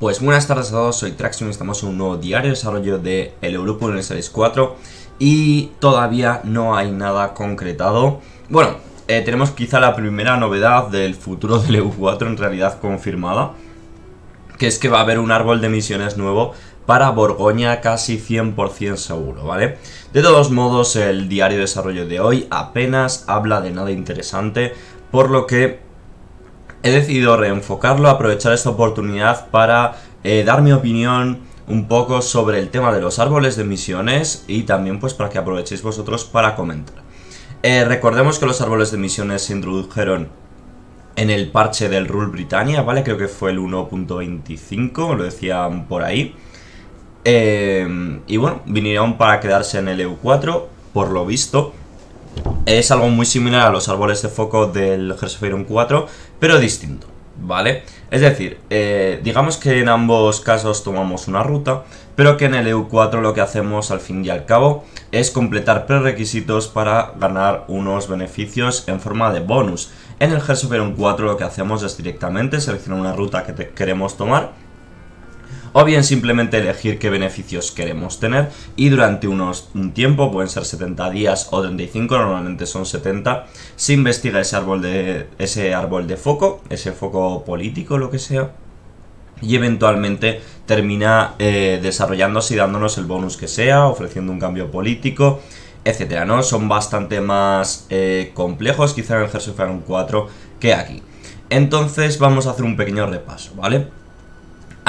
Pues buenas tardes a todos, soy y estamos en un nuevo diario de desarrollo de El Europa 4 y todavía no hay nada concretado. Bueno, eh, tenemos quizá la primera novedad del futuro del EU4 en realidad confirmada, que es que va a haber un árbol de misiones nuevo para Borgoña casi 100% seguro, ¿vale? De todos modos, el diario de desarrollo de hoy apenas habla de nada interesante, por lo que he decidido reenfocarlo, aprovechar esta oportunidad para eh, dar mi opinión un poco sobre el tema de los árboles de misiones y también pues para que aprovechéis vosotros para comentar. Eh, recordemos que los árboles de misiones se introdujeron en el parche del Rule Britannia, ¿vale? Creo que fue el 1.25, lo decían por ahí. Eh, y bueno, vinieron para quedarse en el EU4, por lo visto. Es algo muy similar a los árboles de foco del Hersopheron 4, pero distinto, ¿vale? Es decir, eh, digamos que en ambos casos tomamos una ruta, pero que en el EU4 lo que hacemos al fin y al cabo es completar prerequisitos para ganar unos beneficios en forma de bonus. En el Hersopheron 4 lo que hacemos es directamente seleccionar una ruta que queremos tomar o bien simplemente elegir qué beneficios queremos tener y durante unos, un tiempo, pueden ser 70 días o 35, normalmente son 70, se investiga ese árbol de, ese árbol de foco, ese foco político, lo que sea, y eventualmente termina eh, desarrollándose y dándonos el bonus que sea, ofreciendo un cambio político, etcétera, ¿no? Son bastante más eh, complejos, quizá en el 4 que aquí. Entonces vamos a hacer un pequeño repaso, ¿vale?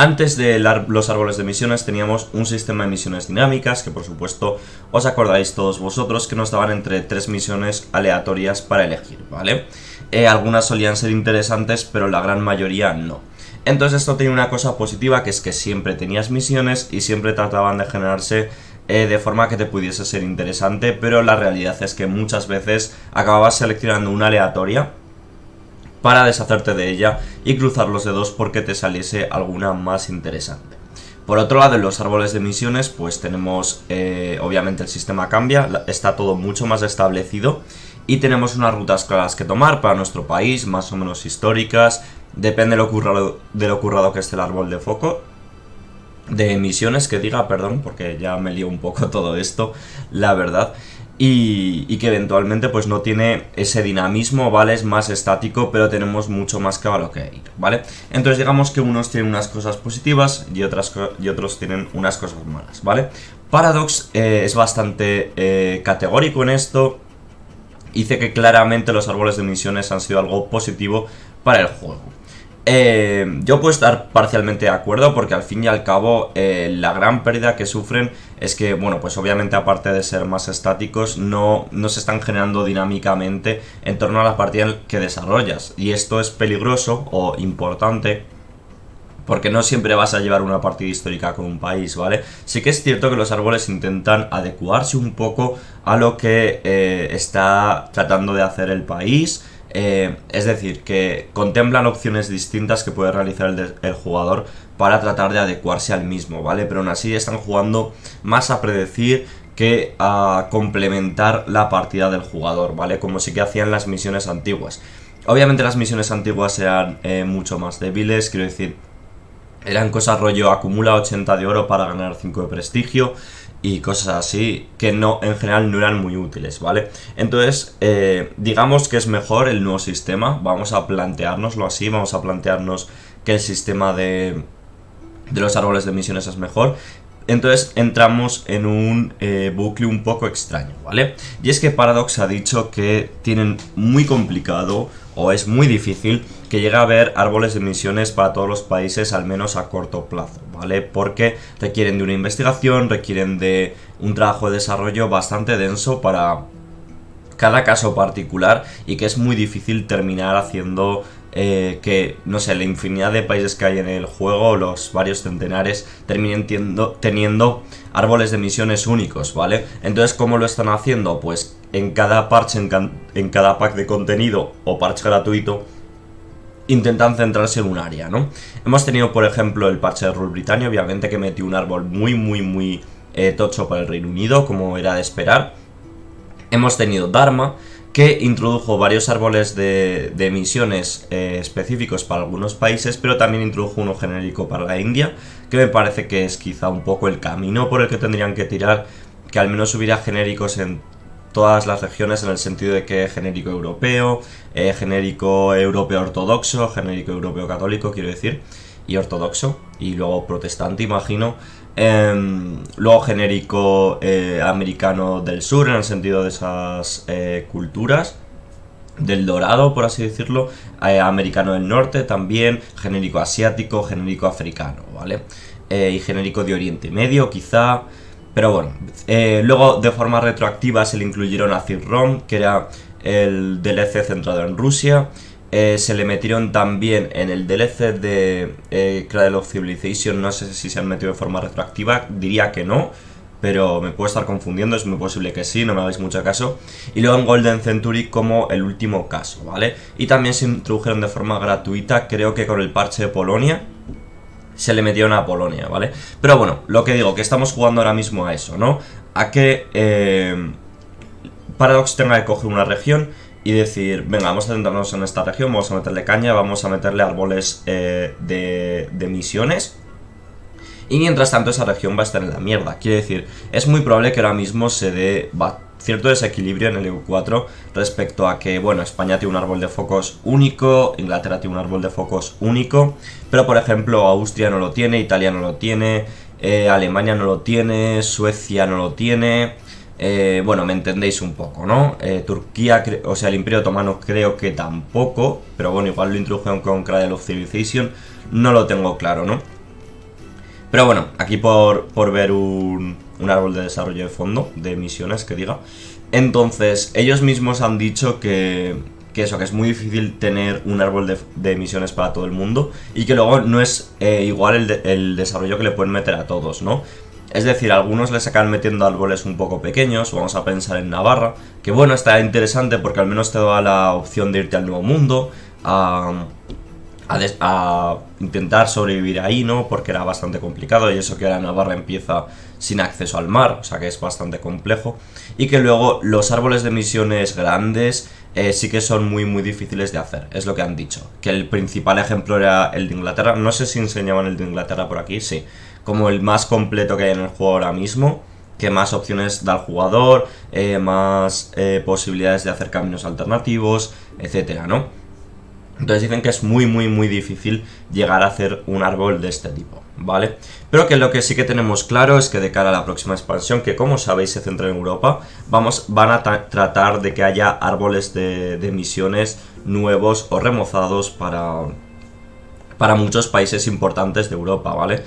Antes de los árboles de misiones teníamos un sistema de misiones dinámicas, que por supuesto os acordáis todos vosotros, que nos daban entre tres misiones aleatorias para elegir, ¿vale? Eh, algunas solían ser interesantes, pero la gran mayoría no. Entonces esto tiene una cosa positiva, que es que siempre tenías misiones y siempre trataban de generarse eh, de forma que te pudiese ser interesante, pero la realidad es que muchas veces acababas seleccionando una aleatoria para deshacerte de ella y cruzar los dedos porque te saliese alguna más interesante. Por otro lado, en los árboles de misiones, pues tenemos, eh, obviamente el sistema cambia, está todo mucho más establecido y tenemos unas rutas claras que tomar para nuestro país, más o menos históricas, depende de lo currado, de lo currado que esté el árbol de foco, de misiones que diga, perdón, porque ya me lío un poco todo esto, la verdad y, que eventualmente pues no tiene ese dinamismo, ¿vale? Es más estático, pero tenemos mucho más caballo que ir, ¿vale? Entonces digamos que unos tienen unas cosas positivas y, otras y otros tienen unas cosas malas, ¿vale? Paradox eh, es bastante eh, categórico en esto. Dice que claramente los árboles de misiones han sido algo positivo para el juego, eh, yo puedo estar parcialmente de acuerdo porque al fin y al cabo eh, la gran pérdida que sufren es que, bueno, pues obviamente aparte de ser más estáticos, no, no se están generando dinámicamente en torno a la partida que desarrollas. Y esto es peligroso o importante porque no siempre vas a llevar una partida histórica con un país, ¿vale? Sí que es cierto que los árboles intentan adecuarse un poco a lo que eh, está tratando de hacer el país eh, es decir, que contemplan opciones distintas que puede realizar el, jugador para tratar de adecuarse al mismo, ¿vale? Pero aún así están jugando más a predecir que a complementar la partida del jugador, ¿vale? Como sí que hacían las misiones antiguas. Obviamente las misiones antiguas eran eh, mucho más débiles, quiero decir, eran cosas rollo acumula 80 de oro para ganar 5 de prestigio, y cosas así que no en general no eran muy útiles, ¿vale? Entonces, eh, digamos que es mejor el nuevo sistema, vamos a planteárnoslo así, vamos a plantearnos que el sistema de, de los árboles de misiones es mejor. Entonces entramos en un eh, bucle un poco extraño, ¿vale? Y es que Paradox ha dicho que tienen muy complicado o es muy difícil que llega a haber árboles de misiones para todos los países, al menos a corto plazo, ¿vale? Porque requieren de una investigación, requieren de un trabajo de desarrollo bastante denso para cada caso particular y que es muy difícil terminar haciendo eh, que, no sé, la infinidad de países que hay en el juego, los varios centenares, terminen teniendo árboles de misiones únicos, ¿vale? Entonces, ¿cómo lo están haciendo? Pues en cada parche, en, en cada pack de contenido o parche gratuito, intentan centrarse en un área, ¿no? Hemos tenido, por ejemplo, el parche de Rule Britannia, obviamente que metió un árbol muy, muy, muy eh, tocho para el Reino Unido, como era de esperar. Hemos tenido Dharma, que introdujo varios árboles de, misiones eh, específicos para algunos países, pero también introdujo uno genérico para la India, que me parece que es quizá un poco el camino por el que tendrían que tirar, que al menos hubiera genéricos en todas las regiones en el sentido de que genérico europeo, genérico europeo ortodoxo, genérico europeo católico, quiero decir, y ortodoxo, y luego protestante, imagino. Em, luego genérico eh, americano del sur, en el sentido de esas eh, culturas. Del dorado, por así decirlo, eh, americano del norte también, genérico asiático, genérico africano, ¿vale? y genérico de Oriente Medio, quizá. Pero bueno, eh, luego de forma retroactiva se le incluyeron a Cirrom, que era el DLC centrado en Rusia. Eh, se le metieron también en el DLC de eh, Cradle of Civilization, no sé si se han metido de forma retroactiva, diría que no, pero me puedo estar confundiendo, es muy posible que sí, no me hagáis mucho caso. Y luego en Golden Century como el último caso, ¿vale? Y también se introdujeron de forma gratuita, creo que con el parche de Polonia, se le metieron a Polonia, ¿vale? Pero bueno, lo que digo, que estamos jugando ahora mismo a eso, ¿no? A que eh, Paradox tenga que coger una región y decir, venga, vamos a centrarnos en esta región, vamos a meterle caña, vamos a meterle árboles eh, de, de misiones, y mientras tanto esa región va a estar en la mierda. Quiere decir, es muy probable que ahora mismo se dé cierto desequilibrio en el EU4 respecto a que, bueno, España tiene un árbol de focos único, Inglaterra tiene un árbol de focos único, pero por ejemplo Austria no lo tiene, Italia no lo tiene, eh, Alemania no lo tiene, Suecia no lo tiene. Eh, bueno, me entendéis un poco, ¿no? Eh, Turquía, o sea, el Imperio Otomano creo que tampoco, pero bueno, igual lo introdujo con Cradle of Civilization, no lo tengo claro, ¿no? Pero bueno, aquí por, ver un, árbol de desarrollo de fondo, de misiones que diga. Entonces, ellos mismos han dicho que, eso, que es muy difícil tener un árbol de, misiones para todo el mundo y que luego no es eh, igual el, desarrollo que le pueden meter a todos, ¿no? Es decir, algunos le sacan metiendo árboles un poco pequeños, vamos a pensar en Navarra, que bueno, está interesante porque al menos te da la opción de irte al Nuevo Mundo, a, a, intentar sobrevivir ahí, ¿no? Porque era bastante complicado y eso que ahora Navarra empieza sin acceso al mar, o sea que es bastante complejo. Y que luego los árboles de misiones grandes eh, sí que son muy muy difíciles de hacer, es lo que han dicho. Que el principal ejemplo era el de Inglaterra, no sé si enseñaban el de Inglaterra por aquí, sí. Como el más completo que hay en el juego ahora mismo que más opciones da al jugador, eh, más eh, posibilidades de hacer caminos alternativos, etcétera, ¿no? Entonces dicen que es muy, muy, muy difícil llegar a hacer un árbol de este tipo, ¿vale? Pero que lo que sí que tenemos claro es que de cara a la próxima expansión, que como sabéis se centra en Europa, vamos, van a tratar de que haya árboles de, de misiones nuevos o remozados para, para muchos países importantes de Europa, ¿vale?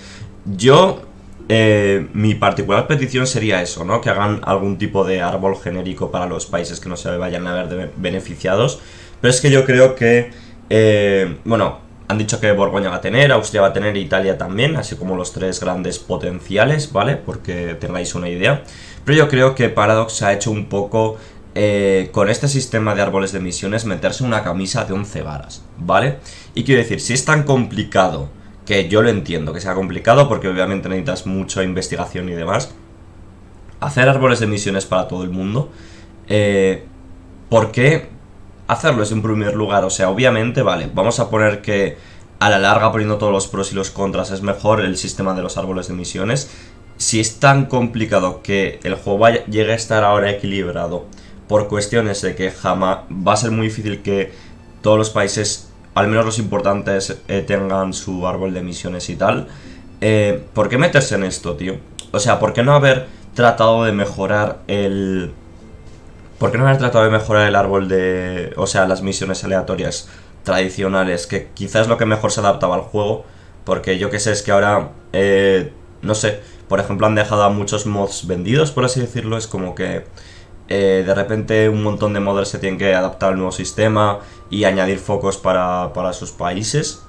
Yo eh, mi particular petición sería eso, ¿no? Que hagan algún tipo de árbol genérico para los países que no se vayan a ver beneficiados. Pero es que yo creo que eh, bueno, han dicho que Borgoña va a tener, Austria va a tener, Italia también, así como los tres grandes potenciales, ¿vale? Porque tengáis una idea. Pero yo creo que Paradox ha hecho un poco, eh, con este sistema de árboles de misiones, meterse una camisa de 11 varas, ¿vale? Y quiero decir, si es tan complicado, que yo lo entiendo, que sea complicado, porque obviamente necesitas mucha investigación y demás, hacer árboles de misiones para todo el mundo, eh, ¿por qué hacerlo es en primer lugar. O sea, obviamente, vale, vamos a poner que a la larga poniendo todos los pros y los contras es mejor el sistema de los árboles de misiones. Si es tan complicado que el juego llegue a estar ahora equilibrado por cuestiones de que jamás va a ser muy difícil que todos los países, al menos los importantes, eh, tengan su árbol de misiones y tal. Eh, ¿Por qué meterse en esto, tío? O sea, ¿por qué no haber tratado de mejorar el, ¿Por qué no han tratado de mejorar el árbol de. O sea, las misiones aleatorias tradicionales? Que quizás es lo que mejor se adaptaba al juego. Porque yo qué sé, es que ahora. Eh, no sé. Por ejemplo, han dejado a muchos mods vendidos, por así decirlo. Es como que. Eh, de repente un montón de mods se tienen que adaptar al nuevo sistema y añadir focos para, para sus países,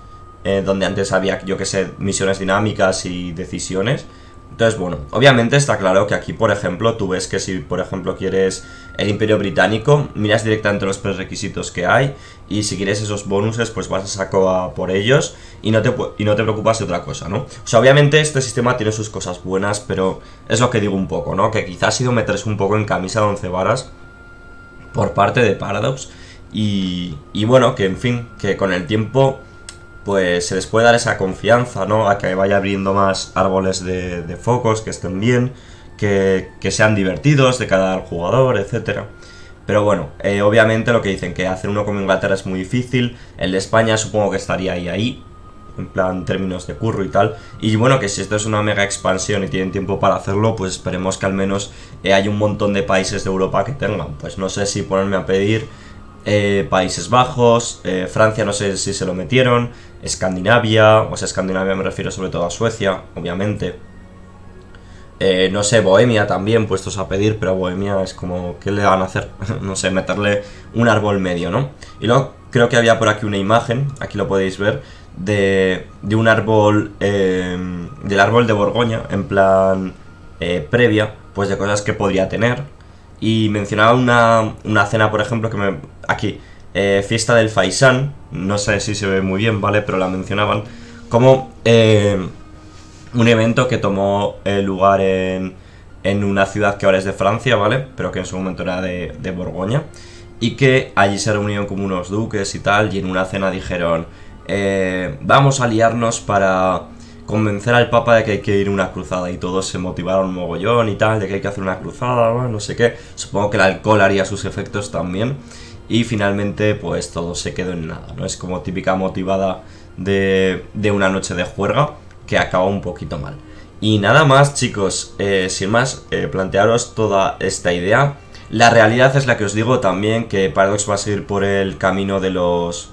eh, donde antes había, yo qué sé, misiones dinámicas y decisiones. Entonces, bueno, obviamente está claro que aquí, por ejemplo, tú ves que si, por ejemplo, quieres el Imperio Británico, miras directamente los prerequisitos que hay y si quieres esos bonuses pues vas a saco por ellos y no, te, y no te preocupas de otra cosa, ¿no? O sea, obviamente este sistema tiene sus cosas buenas, pero es lo que digo un poco, ¿no? Que quizás ha sido meterse un poco en camisa de once varas por parte de Paradox y, bueno, que en fin, que con el tiempo pues se les puede dar esa confianza, ¿no? A que vaya abriendo más árboles de, de focos que estén bien que, sean divertidos de cada jugador, etcétera. Pero bueno, eh, obviamente lo que dicen, que hacer uno como Inglaterra es muy difícil. El de España supongo que estaría ahí, ahí. En plan, términos de curro y tal. Y bueno, que si esto es una mega expansión y tienen tiempo para hacerlo, pues esperemos que al menos eh, hay un montón de países de Europa que tengan. Pues no sé si ponerme a pedir eh, Países Bajos, Francia no sé si se lo metieron, Escandinavia, o sea, Escandinavia me refiero sobre todo a Suecia, obviamente eh, no sé, Bohemia también, puestos a pedir, pero Bohemia es como, ¿qué le van a hacer? no sé, meterle un árbol medio, ¿no? Y luego creo que había por aquí una imagen, aquí lo podéis ver, de, un árbol, eh, del árbol de Borgoña, en plan eh, previa, pues de cosas que podría tener. Y mencionaba una, una cena, por ejemplo, que me... aquí, fiesta del Faisán, no sé si se ve muy bien, ¿vale? Pero la mencionaban, como un evento que tomó lugar en, una ciudad que ahora es de Francia, ¿vale? Pero que en su momento era de, Borgoña. Y que allí se reunieron como unos duques y tal, y en una cena dijeron, eh, vamos a liarnos para convencer al Papa de que hay que ir a una cruzada y todos se motivaron mogollón y tal, de que hay que hacer una cruzada, no sé qué. Supongo que el alcohol haría sus efectos también. Y finalmente, pues todo se quedó en nada, ¿no? Es como típica motivada de, de una noche de juerga que acaba un poquito mal. Y nada más chicos, eh, sin más, eh, plantearos toda esta idea. La realidad es la que os digo también, que Paradox va a seguir por el camino de los...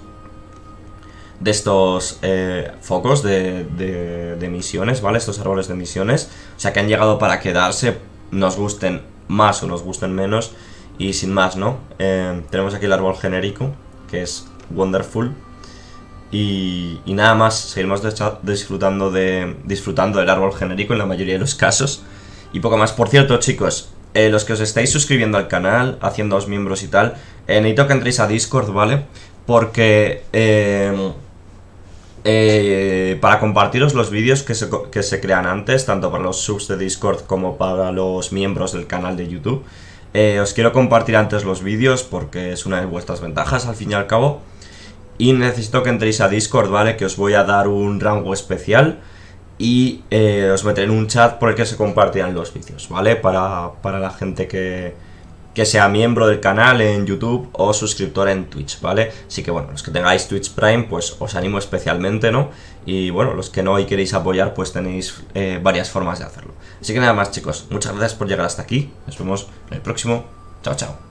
De estos eh, focos de, de, misiones, ¿vale? Estos árboles de misiones. O sea, que han llegado para quedarse, nos gusten más o nos gusten menos. Y sin más, ¿no? tenemos aquí el árbol genérico, que es Wonderful. Y, nada más, seguimos disfrutando, de, disfrutando del árbol genérico en la mayoría de los casos. Y poco más. Por cierto, chicos, eh, los que os estáis suscribiendo al canal, haciéndoos miembros y tal, eh, necesito que entréis a Discord, ¿vale? Porque em, eh, para compartiros los vídeos que que se, crean antes, tanto para los subs de Discord como para los miembros del canal de YouTube, os quiero compartir antes los vídeos porque es una de vuestras ventajas al fin y al cabo. Y necesito que entréis a Discord, ¿vale? Que os voy a dar un rango especial y eh, os meteré en un chat por el que se compartirán los vídeos, ¿vale? Para, la gente que, que sea miembro del canal en YouTube o suscriptor en Twitch, ¿vale? Así que bueno, los que tengáis Twitch Prime, pues os animo especialmente, ¿no? Y bueno, los que no y queréis apoyar, pues tenéis eh, varias formas de hacerlo. Así que nada más chicos, muchas gracias por llegar hasta aquí, nos vemos en el próximo, chao chao.